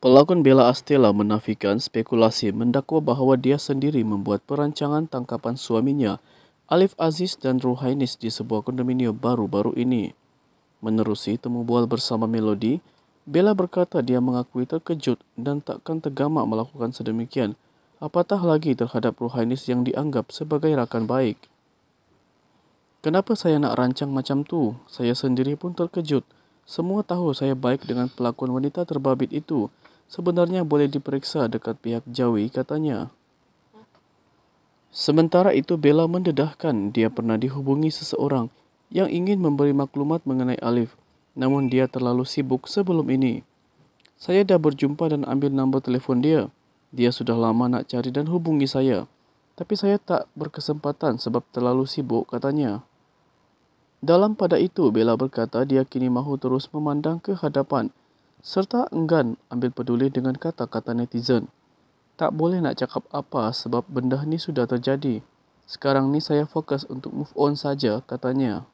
Pelakon Bella Astela menafikan spekulasi mendakwa bahawa dia sendiri membuat perancangan tangkapan suaminya, Alif Aziz dan Ruhainis di sebuah kondominium baru-baru ini. Menerusi temu bual bersama Melody, Bella berkata dia mengakui terkejut dan takkan tergamak melakukan sedemikian, apatah lagi terhadap Ruhainis yang dianggap sebagai rakan baik. Kenapa saya nak rancang macam tu? Saya sendiri pun terkejut. Semua tahu saya baik dengan pelakon wanita terbabit itu sebenarnya boleh diperiksa dekat pihak Jawi katanya. Sementara itu Bella mendedahkan dia pernah dihubungi seseorang yang ingin memberi maklumat mengenai Alif, namun dia terlalu sibuk sebelum ini. Saya dah berjumpa dan ambil nombor telefon dia. Dia sudah lama nak cari dan hubungi saya. Tapi saya tak berkesempatan sebab terlalu sibuk katanya. Dalam pada itu, Bella berkata dia kini mahu terus memandang ke hadapan serta enggan ambil peduli dengan kata-kata netizen. Tak boleh nak cakap apa sebab benda ni sudah terjadi. Sekarang ni saya fokus untuk move on saja katanya.